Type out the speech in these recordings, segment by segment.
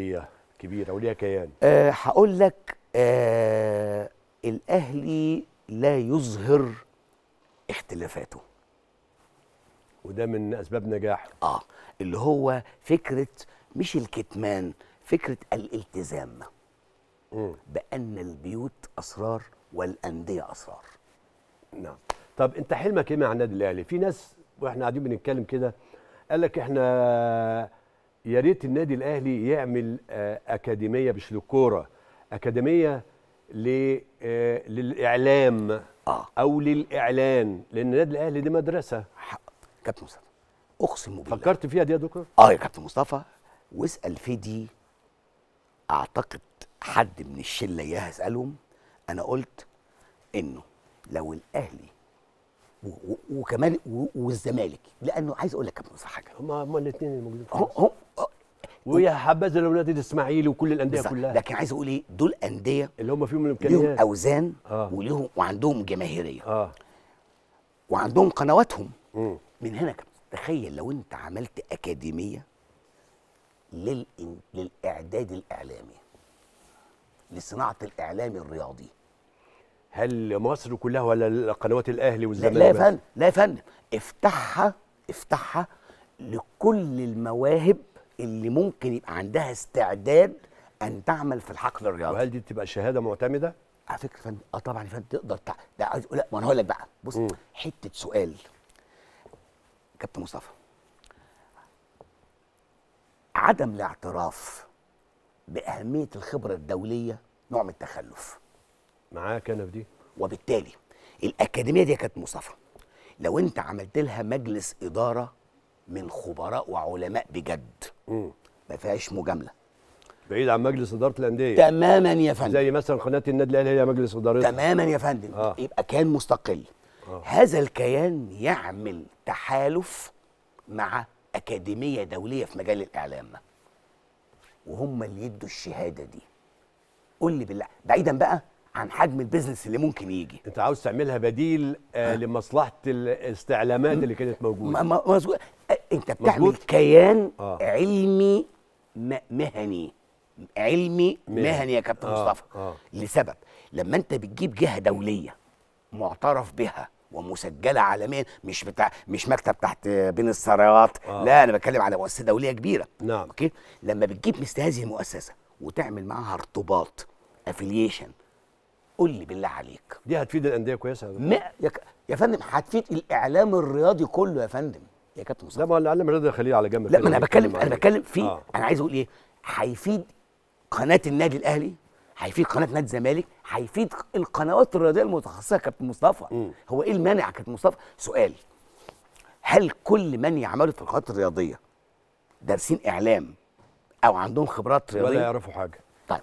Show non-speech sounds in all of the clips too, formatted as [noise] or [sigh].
هي كبيره وليها كيان أه هقول لك أه الاهلي لا يظهر اختلافاته وده من اسباب نجاحه اه اللي هو فكره مش الكتمان فكره الالتزام بان البيوت اسرار والانديه اسرار نعم طب انت حلمك ايه مع النادي الاهلي في ناس واحنا قاعدين بنتكلم كده قال لك احنا يا ريت النادي الاهلي يعمل آه، اكاديميه مش للكوره اكاديميه آه، للاعلام آه. او للاعلان لان النادي الاهلي دي مدرسه حق كابتن مصطفى اقسم بالله فكرت فيها دي يا دكتور اه يا كابتن مصطفى واسال فيدي اعتقد حد من الشله اياها اسالهم انا قلت انه لو الاهلي وكمان والزمالك لانه عايز اقول لك يا كابتن مصطفى حاجه هم هم الاثنين الموجودين هم ويا حبذا لو نادي الاسماعيلي وكل الانديه كلها لكن عايز اقول ايه دول انديه اللي هم فيهم الامكانيات ليهم اوزان آه. وليهم وعندهم جماهيريه آه. وعندهم قنواتهم من هنا تخيل لو انت عملت اكاديميه لل... للاعداد الاعلامي لصناعه الاعلام الرياضي هل مصر كلها ولا قنوات الاهلي والزمالك لا يا فندم لا يا فندم افتحها افتحها لكل المواهب اللي ممكن يبقى عندها استعداد ان تعمل في الحقل الرياضي وهل دي بتبقى شهاده معتمده على فكره فن... اه طبعا فن تقدر تع... لا عايز لا ما انا هقول لك بقى بص م. حته سؤال كابتن مصطفى عدم الاعتراف باهميه الخبره الدوليه نوع من التخلف معاك انا في دي وبالتالي الاكاديميه دي يا كابتن مصطفى لو انت عملت لها مجلس اداره من خبراء وعلماء بجد ما فيهاش مجامله بعيد عن مجلس اداره الانديه تماما يا فندم زي مثلا قناه النادي الاهلي هي مجلس ادارتها تماما يا فندم آه. يبقى كيان مستقل آه. هذا الكيان يعمل تحالف مع اكاديميه دوليه في مجال الاعلام وهم اللي يدوا الشهاده دي قول لي بالله بعيدا بقى عن حجم البيزنس اللي ممكن يجي انت عاوز تعملها بديل آه, آه. لمصلحه الاستعلامات اللي كانت موجوده مظبوط آه، انت بتعمل مزبوط. كيان آه. علمي مهني علمي مهني, يا كابتن آه. مصطفى آه. لسبب لما انت بتجيب جهه دوليه معترف بها ومسجله عالميا مش بتاع مش مكتب تحت بين الثروات آه. لا انا بتكلم على مؤسسه دوليه كبيره نعم اوكي لما بتجيب مثل هذه المؤسسه وتعمل معاها ارتباط افيليشن قول لي بالله عليك دي هتفيد الانديه كويسه يا يا فندم هتفيد الاعلام الرياضي كله يا فندم يا كابتن مصطفى لا ما على الاقل رضا خليل على جنب لا ما انا بتكلم انا بتكلم في آه. انا عايز اقول ايه هيفيد قناه النادي الاهلي هيفيد قناه نادي الزمالك هيفيد القنوات الرياضيه المتخصصه كابتن مصطفى م. هو ايه المانع كابتن مصطفى سؤال هل كل من يعملوا في القنوات الرياضيه دارسين اعلام او عندهم خبرات رياضيه ولا يعرفوا حاجه طيب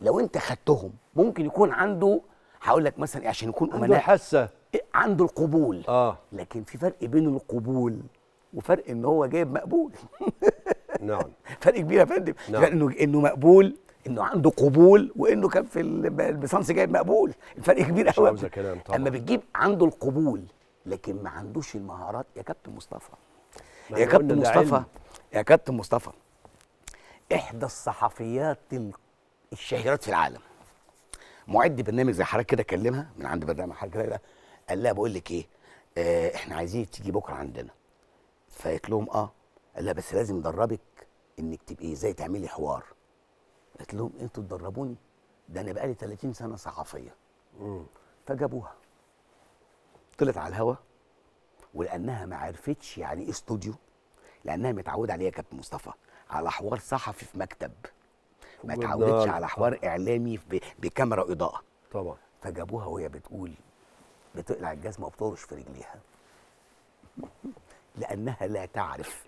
لو انت خدتهم ممكن يكون عنده هقول لك مثلا إيه، عشان يكون امناء عنده حاسه إيه، عنده القبول اه لكن في فرق بين القبول وفرق ان هو جايب مقبول [laughs] نعم فرق كبير يا فندم نعم. انه انه مقبول انه عنده قبول وانه كان في البيسانس جايب مقبول الفرق كبير قوي مش كلام طبعا اما بتجيب عنده القبول لكن ما عندوش المهارات يا كابتن مصطفى يا كابتن مصطفى يا كابتن مصطفى احدى الصحفيات الشهيرات في العالم معد برنامج زي حضرتك كده كلمها من عند برنامج حضرتك كده قال لها بقول لك ايه آه احنا عايزين تيجي بكره عندنا فقالت لهم اه قال لها بس لازم ادربك انك تبقي ازاي تعملي حوار قالت لهم انتوا تدربوني ده انا بقالي 30 سنه صحفيه امم فجابوها طلعت على الهوا ولانها ما عرفتش يعني ايه استوديو لانها متعوده عليها كابتن مصطفى على حوار صحفي في مكتب ما اتعودتش على حوار طبعا. اعلامي بكاميرا اضاءه طبعا فجابوها وهي بتقول بتقلع الجزمه وبترش في رجليها لانها لا تعرف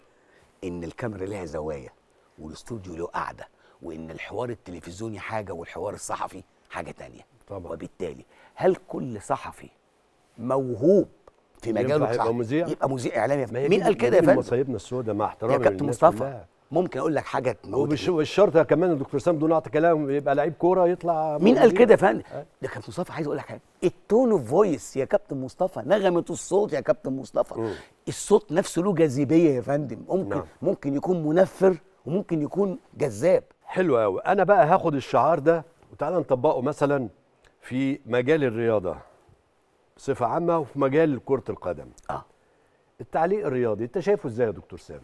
ان الكاميرا لها زوايا والاستوديو له قاعده وان الحوار التلفزيوني حاجه والحوار الصحفي حاجه تانية طبعا وبالتالي هل كل صحفي موهوب في مجاله يبقى مذيع يبقى مذيع اعلامي مين قال كده يا فندم مصايبنا السوداء مع احترامي يا كابتن مصطفى ممكن اقول لك حاجه تموتك والشرطه شرط كمان يا دكتور سام دون اعطي كلام يبقى لعيب كوره يطلع مين قال كده يا فندم؟ ده كابتن مصطفى عايز اقول لك حاجه التون اوف فويس يا كابتن مصطفى نغمه الصوت يا كابتن مصطفى م. الصوت نفسه له جاذبيه يا فندم ممكن نعم. ممكن يكون منفر وممكن يكون جذاب حلو قوي انا بقى هاخد الشعار ده وتعالى نطبقه مثلا في مجال الرياضه بصفه عامه وفي مجال كره القدم اه التعليق الرياضي انت شايفه ازاي يا دكتور سامي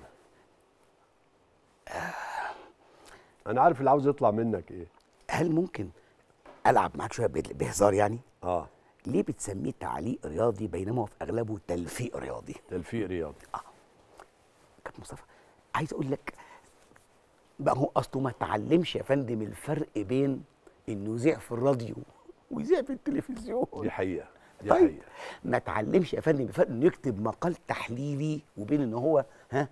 انا عارف اللي عاوز يطلع منك ايه هل ممكن العب معاك شويه بهزار يعني اه ليه بتسميه تعليق رياضي بينما هو في اغلبه تلفيق رياضي تلفيق رياضي اه كابتن مصطفى عايز اقول لك بقى هو اصله ما تعلمش يا فندم الفرق بين انه يذيع في الراديو ويذيع في التلفزيون دي حقيقه دي طيب حقيقة. ما تعلمش يا فندم الفرق انه يكتب مقال تحليلي وبين ان هو ها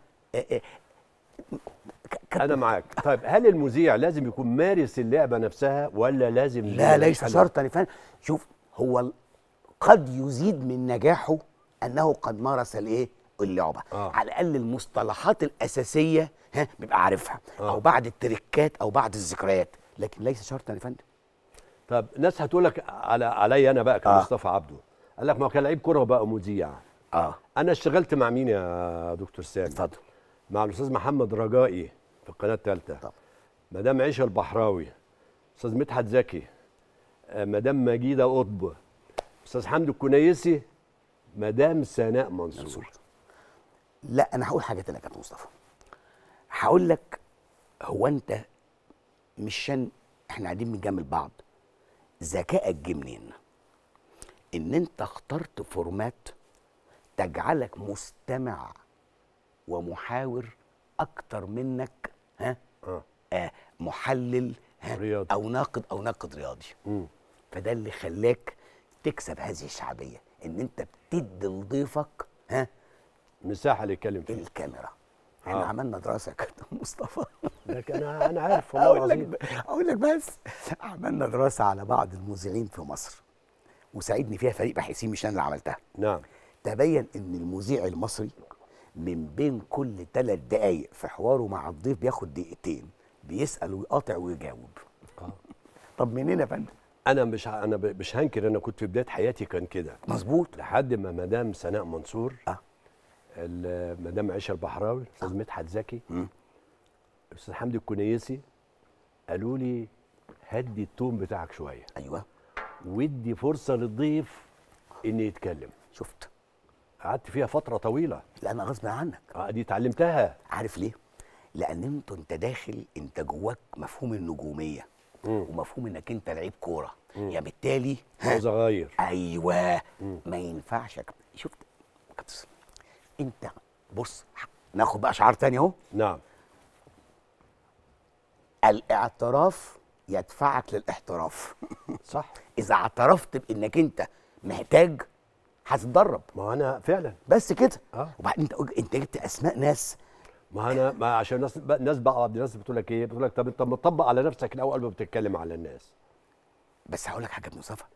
انا معاك طيب هل المذيع لازم يكون مارس اللعبه نفسها ولا لازم لا ليس شرطا شوف هو قد يزيد من نجاحه انه قد مارس الايه اللعبه آه. على الاقل المصطلحات الاساسيه ها بيبقى عارفها آه. او بعض التركات او بعض الذكريات لكن ليس شرطا يا فندم طب ناس هتقول لك على عليا انا بقى كمصطفى آه. عبده قال لك ما هو كان لعيب كوره وبقى مذيع اه انا اشتغلت مع مين يا دكتور سامي اتفضل مع الاستاذ محمد رجائي في القناه الثالثه مدام عيشه البحراوي استاذ مدحت زكي آه، مدام مجيده قطب استاذ حمدي الكنيسي مدام سناء منصور. منصور لا انا هقول حاجه تانية يا كابتن مصطفى هقول لك هو انت مش شن احنا قاعدين بنجامل بعض ذكائك جه منين ان انت اخترت فورمات تجعلك مستمع ومحاور اكتر منك ها آه. آه. محلل ها رياضي. او ناقد او ناقد رياضي مم. فده اللي خلاك تكسب هذه الشعبيه ان انت بتدي لضيفك ها مساحه اللي يتكلم فيها الكاميرا آه. احنا آه. عملنا دراسه كابتن مصطفى لكن انا انا عارف والله اقول لك اقول لك بس عملنا دراسه على بعض المذيعين في مصر وساعدني فيها فريق باحثين مش انا اللي عملتها نعم تبين ان المذيع المصري من بين كل ثلاث دقايق في حواره مع الضيف بياخد دقيقتين بيسال ويقاطع ويجاوب آه. [laughs] طب منين يا فندم انا مش انا مش هنكر انا كنت في بدايه حياتي كان كده مظبوط لحد ما مدام سناء منصور اه مدام عيشه البحراوي استاذ آه. مدحت زكي استاذ حمدي الكنيسي قالوا لي هدي التون بتاعك شويه ايوه وادي فرصه للضيف ان يتكلم شفت قعدت فيها فتره طويله لا انا غصب عنك اه دي اتعلمتها عارف ليه لان انت انت داخل انت جواك مفهوم النجوميه مم. ومفهوم انك انت لعيب كوره يعني بالتالي عاوز اغير ايوه مم. ما ينفعش شفت انت بص ناخد بقى شعار تاني اهو نعم الاعتراف يدفعك للاحتراف صح [laughs] اذا اعترفت بانك انت محتاج هتتدرب ما انا فعلا بس كده اه وبعدين انت انت جبت اسماء ناس ما انا ما عشان الناس الناس بقى عبد بتقول لك ايه؟ بتقول لك طب انت مطبق على نفسك الاول ما بتتكلم على الناس بس هقول لك حاجه بمصطفى